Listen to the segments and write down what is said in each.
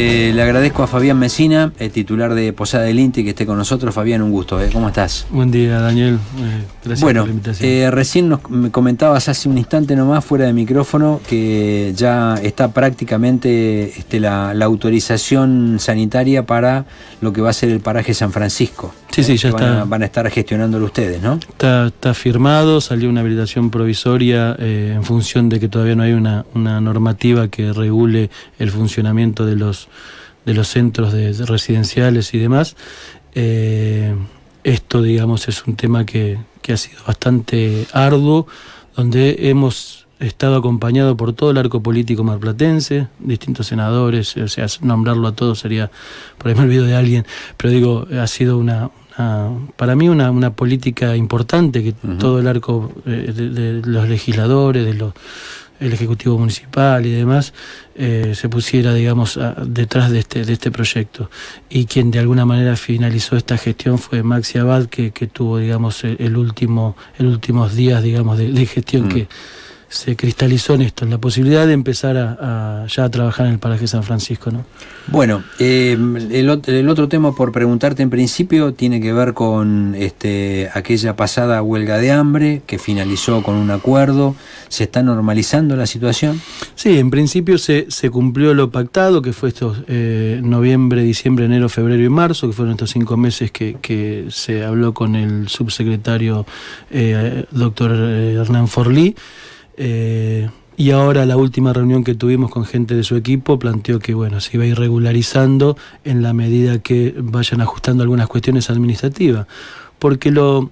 Eh, le agradezco a Fabián Mesina, eh, titular de Posada del Inti, que esté con nosotros. Fabián, un gusto. Eh. ¿Cómo estás? Buen día, Daniel. gracias bueno, por la invitación. recién nos comentabas hace un instante nomás, fuera de micrófono, que ya está prácticamente este, la autorización sanitaria para lo que va a ser el paraje San Francisco. Sí, ya van A, van a estar gestionándolo ustedes, ¿no? Está, firmado, salió una habilitación provisoria eh, en función de que todavía no hay una, normativa que regule el funcionamiento de los, de los centros residenciales y demás. Eh, esto, digamos, es un tema que, ha sido bastante arduo, donde hemos estado acompañado por todo el arco político marplatense, distintos senadores, o sea, nombrarlo a todos sería, por ahí me olvido de alguien, pero digo, ha sido una, para mí una, una política importante que todo el arco eh, de, los legisladores, de los el ejecutivo municipal y demás eh, se pusiera digamos detrás de este de este proyecto y quien de alguna manera finalizó esta gestión fue Maxi Abad que, que tuvo digamos el, último el últimos días digamos de, gestión mm. que se cristalizó en esto, en la posibilidad de empezar a, ya a trabajar en el paraje San Francisco. ¿no? Bueno, eh, el, el, otro tema por preguntarte en principio tiene que ver con este, aquella pasada huelga de hambre que finalizó con un acuerdo. ¿Se está normalizando la situación? Sí, en principio se, se cumplió lo pactado, que fue estos eh, noviembre, diciembre, enero, febrero y marzo, que fueron estos cinco meses que, se habló con el subsecretario eh, doctor eh, Hernán Forlí. Eh, y ahora la última reunión que tuvimos con gente de su equipo planteó que bueno, se iba a ir regularizando en la medida que vayan ajustando algunas cuestiones administrativas. Porque lo,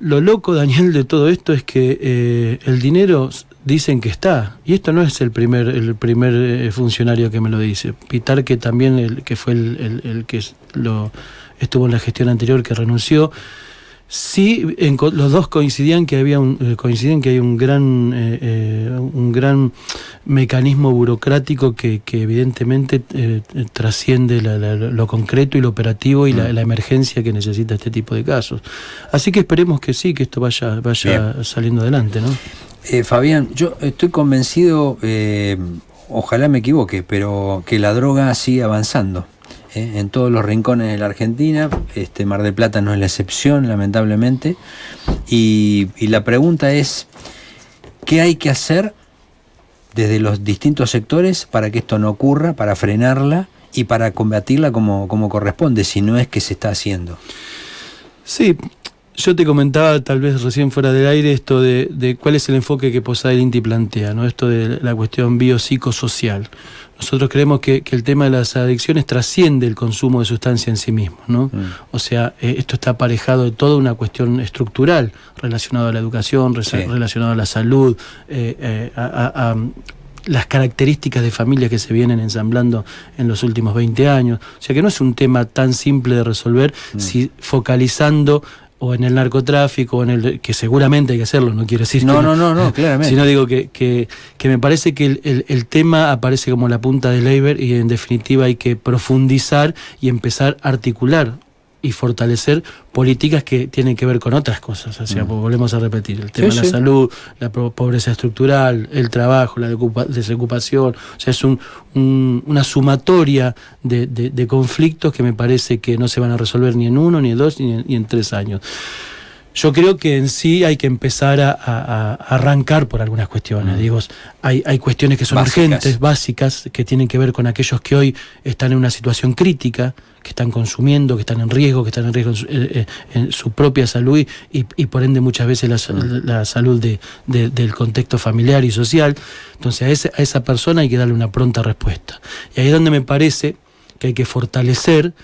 lo loco, Daniel, de todo esto es que eh, el dinero dicen que está. Y esto no es el primer, el primer eh, funcionario que me lo dice. Pitar, que también el, que fue el, que lo estuvo en la gestión anterior, que renunció. Sí, en, los dos coincidían que había un, eh, coinciden que hay un gran, eh, eh, un gran mecanismo burocrático que, evidentemente trasciende lo concreto y lo operativo y mm. la, emergencia que necesita este tipo de casos. Así que esperemos que sí, que esto vaya, vaya saliendo adelante, ¿no? Fabián, yo estoy convencido, ojalá me equivoque, pero que la droga sigue avanzando. ¿eh? en todos los rincones de la Argentina. Este Mar del Plata no es la excepción, lamentablemente. Y, la pregunta es, ¿qué hay que hacer desde los distintos sectores para que esto no ocurra, para frenarla y para combatirla como, como corresponde, si no es que se está haciendo? Sí, yo te comentaba, tal vez recién fuera del aire, esto de, cuál es el enfoque que Posada del INTI plantea, ¿no? Esto de la cuestión biopsicosocial. Nosotros creemos que, el tema de las adicciones trasciende el consumo de sustancia en sí mismo, ¿no? Mm. O sea, eh, esto está aparejado de toda una cuestión estructural relacionada a la educación, relacionado relacionada a la salud, eh, eh, a, mm, las características de familias que se vienen ensamblando en los últimos 20 años. O sea que no es un tema tan simple de resolver mm. si focalizando o en el narcotráfico, en el que seguramente hay que hacerlo, no quiero decir no, que, no, no, no, claramente. Sino digo que, me parece que el, tema aparece como la punta del iceberg y en definitiva hay que profundizar y empezar a articular y fortalecer políticas que tienen que ver con otras cosas. O sea, mm. pues volvemos a repetir, el tema de la salud, la pobreza estructural, el trabajo, la desocupación, o sea, es una sumatoria de, conflictos que me parece que no se van a resolver ni en uno, ni en dos, ni en tres años. Yo creo que en sí hay que empezar a, arrancar por algunas cuestiones. Mm. Digo, hay, hay, cuestiones que son urgentes, básicas, que tienen que ver con aquellos que hoy están en una situación crítica, que están consumiendo, que están en riesgo, que están en riesgo en su, eh, eh, propia salud y, y, por ende muchas veces mm. la, salud del contexto familiar y social. Entonces a, a esa persona hay que darle una pronta respuesta. Y ahí es donde me parece que hay que fortalecer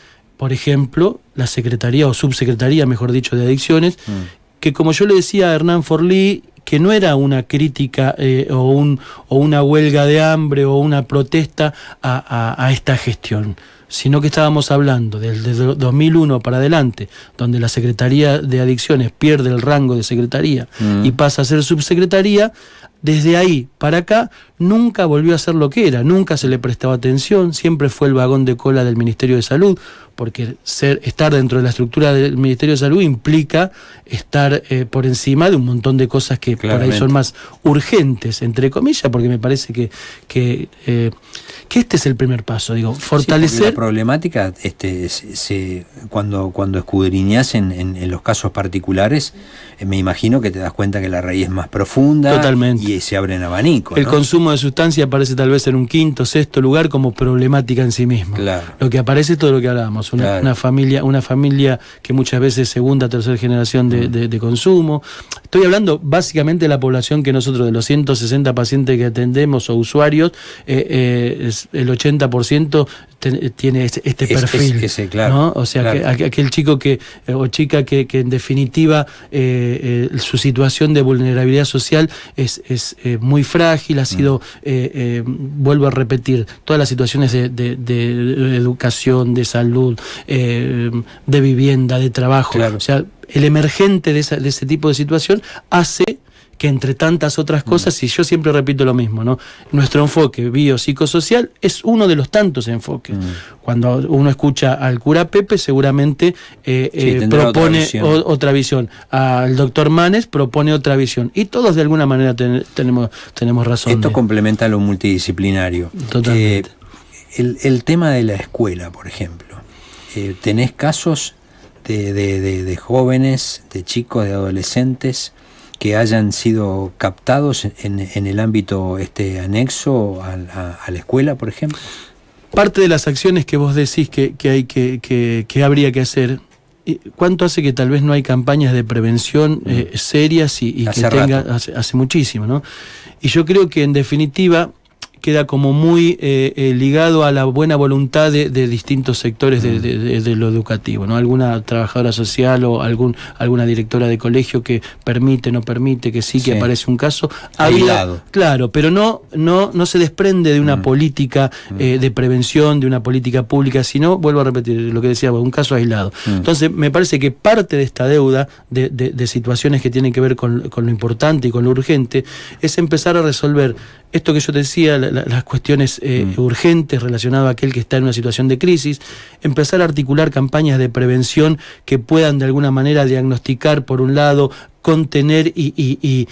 por ejemplo, la Secretaría o Subsecretaría, mejor dicho, de Adicciones, mm. que como yo le decía a Hernán Forlí, que no era una crítica eh, o, un, o, una huelga de hambre o una protesta a, esta gestión, sino que estábamos hablando desde 2001 para adelante, donde la Secretaría de Adicciones pierde el rango de secretaría mm. y pasa a ser subsecretaría, desde ahí para acá nunca volvió a ser lo que era, nunca se le prestaba atención, siempre fue el vagón de cola del Ministerio de Salud, porque ser, estar dentro de la estructura del Ministerio de Salud implica estar eh, por encima de un montón de cosas que para por ahí son más urgentes, entre comillas, porque me parece que, que, eh, este es el primer paso, digo, fortalecer... la problemática, este, se, cuando, cuando escudriñas en, los casos particulares, eh, me imagino que te das cuenta que la raíz es más profunda y se abren abanico El consumo de sustancia aparece tal vez en un quinto, sexto lugar como problemática en sí misma. Lo que aparece es todo lo que hablábamos, una, familia, una familia que muchas veces segunda, tercera generación mm. de, consumo. Estoy hablando básicamente de la población que nosotros, de los 160 pacientes que atendemos o usuarios, eh, eh, el 80% tiene este, este perfil. O sea, que, aquel chico que eh, o chica que, en definitiva su situación de vulnerabilidad social es, muy frágil, ha mm. sido eh, eh, vuelvo a repetir, todas las situaciones de, educación, de salud, eh, de vivienda, de trabajo, o sea, el emergente de, esa, de ese tipo de situación hace que entre tantas otras cosas, y yo siempre repito lo mismo, ¿no? Nuestro enfoque biopsicosocial es uno de los tantos enfoques. Mm. Cuando uno escucha al cura Pepe, seguramente eh, eh, propone otra visión. Al doctor Manes propone otra visión. Y todos de alguna manera tenemos, tenemos razón. Esto complementa lo multidisciplinario. Eh, el, tema de la escuela, por ejemplo. tenés casos de jóvenes, de chicos, de adolescentes que hayan sido captados en, en el ámbito este anexo a, la escuela, por ejemplo? parte de las acciones que vos decís que, hay que, habría que hacer, eh, ¿cuánto hace que tal vez no hay campañas de prevención mm. eh, serias y, que tenga hace, muchísimo, ¿no? Y yo creo que en definitiva queda como muy eh, eh, ligado a la buena voluntad de, distintos sectores de, lo educativo, ¿no? Alguna trabajadora social o algún, alguna directora de colegio que permite, no permite, que sí, que aparece un caso. aislado. claro, pero no, no, no se desprende de una mm. política mm. Eh, de prevención, de una política pública, sino, vuelvo a repetir lo que decía, un caso aislado. Mm. Entonces, me parece que parte de esta deuda de, situaciones que tienen que ver con lo importante y con lo urgente es empezar a resolver esto que yo decía, las cuestiones eh, mm. urgentes relacionadas a aquel que está en una situación de crisis, empezar a articular campañas de prevención que puedan de alguna manera diagnosticar, por un lado, contener y, y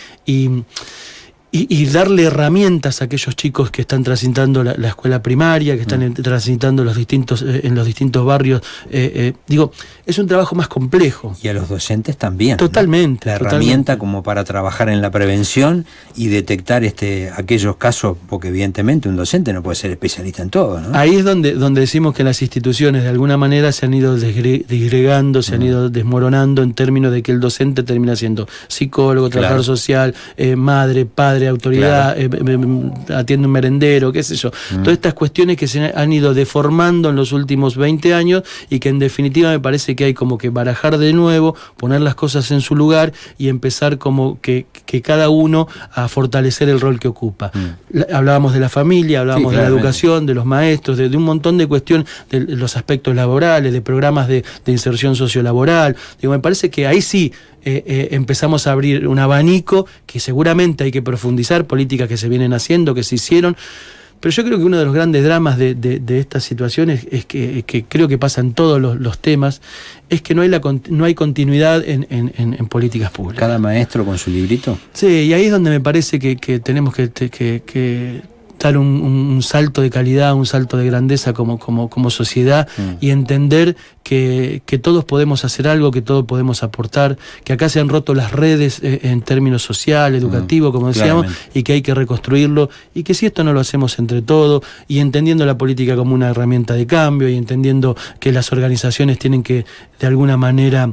y, darle herramientas a aquellos chicos que están transitando la, escuela primaria, que están mm. transitando los distintos, eh, en los distintos barrios. Eh, eh, digo, es un trabajo más complejo. Y a los docentes también. Totalmente. La herramienta como para trabajar en la prevención y detectar este, aquellos casos, porque evidentemente un docente no puede ser especialista en todo. Ahí es donde, donde decimos que las instituciones de alguna manera se han ido desgregando se han mm. ido desmoronando en términos de que el docente termina siendo psicólogo, trabajador social, madre, padre de autoridad, eh, atiende un merendero, qué sé yo. Mm. Todas estas cuestiones que se han ido deformando en los últimos 20 años y que en definitiva me parece que hay como que barajar de nuevo, poner las cosas en su lugar y empezar como que, cada uno a fortalecer el rol que ocupa. Mm. hablábamos de la familia, hablábamos de la educación, de los maestros, de, un montón de cuestiones, de los aspectos laborales, de programas de, de inserción sociolaboral. Digo, me parece que ahí sí eh, eh, empezamos a abrir un abanico que seguramente hay que profundizar, políticas que se vienen haciendo, que se hicieron. Pero yo creo que uno de los grandes dramas de, estas situaciones es que, creo que pasa en todos los, temas, es que no hay, la, no hay continuidad en, políticas públicas. Cada maestro con su librito. Sí, y ahí es donde me parece que, tenemos que dar un, salto de calidad, un salto de grandeza como, como, como sociedad mm. y entender que, que, todos podemos hacer algo, que todos podemos aportar, que acá se han roto las redes eh, en términos social, educativo, mm, como decíamos, y que hay que reconstruirlo y que si esto no lo hacemos entre todos y entendiendo la política como una herramienta de cambio y entendiendo que las organizaciones tienen que de alguna manera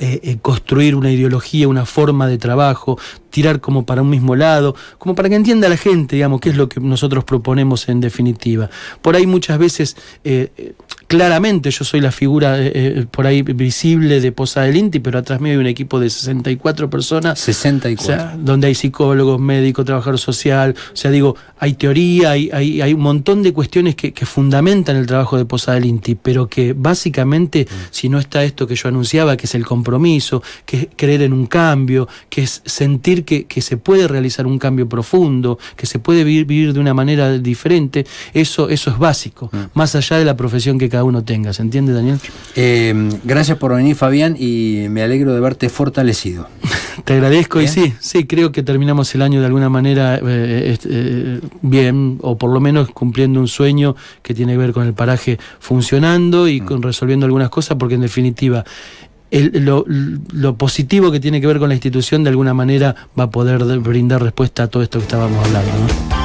eh, eh, construir una ideología, una forma de trabajo, tirar como para un mismo lado, como para que entienda la gente, digamos, qué es lo que nosotros proponemos en definitiva. Por ahí muchas veces eh, claramente yo soy la figura eh, eh, por ahí visible de Posada del Inti, pero atrás mío hay un equipo de 64 personas. 64. donde hay psicólogos, médicos, trabajador social. O sea, digo, hay teoría, hay, hay, un montón de cuestiones que, fundamentan el trabajo de Posada del Inti, pero que básicamente, mm. si no está esto que yo anunciaba, que es el compromiso, que es creer en un cambio, que es sentir que, se puede realizar un cambio profundo, que se puede vivir, de una manera diferente, eso, eso es básico, mm. más allá de la profesión que cada uno tenga. ¿Se entiende, Daniel? Em, gracias por venir, Fabián, y me alegro de verte fortalecido. Te agradezco y sí, sí, creo que terminamos el año de alguna manera eh, eh, este, eh, bien, o por lo menos cumpliendo un sueño que tiene que ver con el paraje funcionando y mm. con resolviendo algunas cosas, porque en definitiva lo, positivo que tiene que ver con la institución de alguna manera va a poder brindar respuesta a todo esto que estábamos hablando.